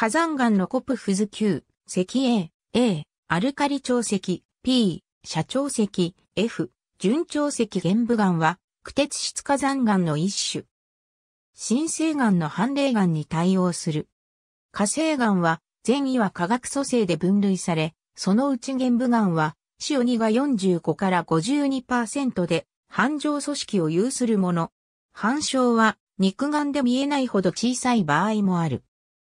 火山岩のコプフズ級、石英、A、アルカリ調石、P、社長石、F、純長石玄武岩は、苦鉄質火山岩の一種。新生岩の反例岩に対応する。火星岩は、全位は化学組成で分類され、そのうち玄武岩は、塩オが45から52%で、反盛。組織を有するもの。反症は、肉眼で見えないほど小さい場合もある。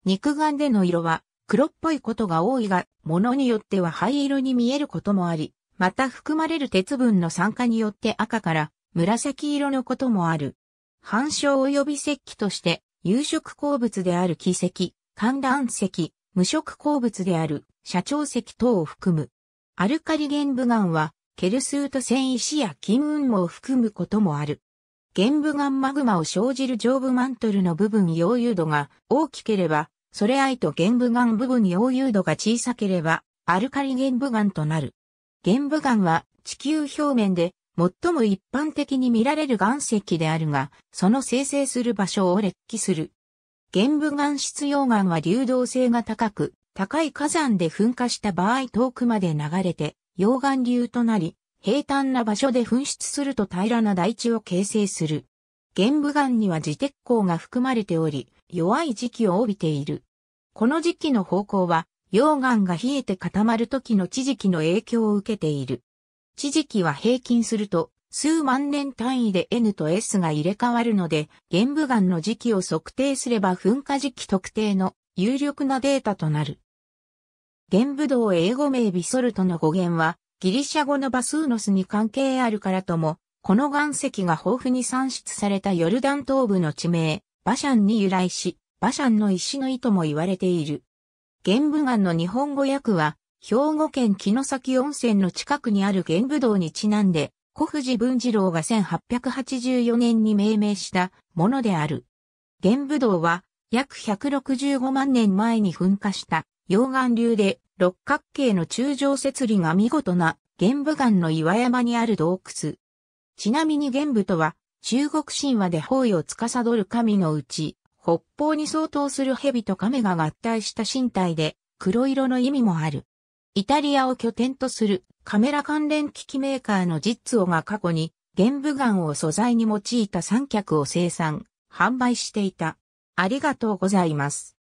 肉眼での色は黒っぽいことが多いが、ものによっては灰色に見えることもあり、また含まれる鉄分の酸化によって赤から紫色のこともある。反証及び石器として有色鉱物である奇石、寒暖石、無色鉱物である社長石等を含む。アルカリ原部岩はケルスート維石や金雲も含むこともある。玄武岩マグマを生じる上部マントルの部分溶融度が大きければ、それ愛と玄武岩部分溶融度が小さければ、アルカリ玄武岩となる。玄武岩は地球表面で最も一般的に見られる岩石であるが、その生成する場所を劣気する。玄武岩質溶岩は流動性が高く、高い火山で噴火した場合遠くまで流れて溶岩流となり、平坦な場所で噴出すると平らな大地を形成する。玄武岩には磁鉄鉱が含まれており、弱い時期を帯びている。この時期の方向は、溶岩が冷えて固まる時の地磁気の影響を受けている。地磁気は平均すると、数万年単位で N と S が入れ替わるので、玄武岩の時期を測定すれば噴火時期特定の有力なデータとなる。玄武道英語名ビソルトの語源は、ギリシャ語のバスーノスに関係あるからとも、この岩石が豊富に産出されたヨルダン東部の地名、バシャンに由来し、バシャンの石の意とも言われている。玄武岩の日本語訳は、兵庫県木の崎温泉の近くにある玄武洞にちなんで、小藤文次郎が1884年に命名したものである。玄武洞は、約165万年前に噴火した溶岩流で六角形の柱状設理が見事な玄武岩の岩山にある洞窟。ちなみに玄武とは、中国神話で方位を司る神のうち、北方に相当する蛇と亀が合体した身体で、黒色の意味もある。イタリアを拠点とするカメラ関連機器メーカーのジッツオが過去に、玄武岩を素材に用いた三脚を生産、販売していた。ありがとうございます。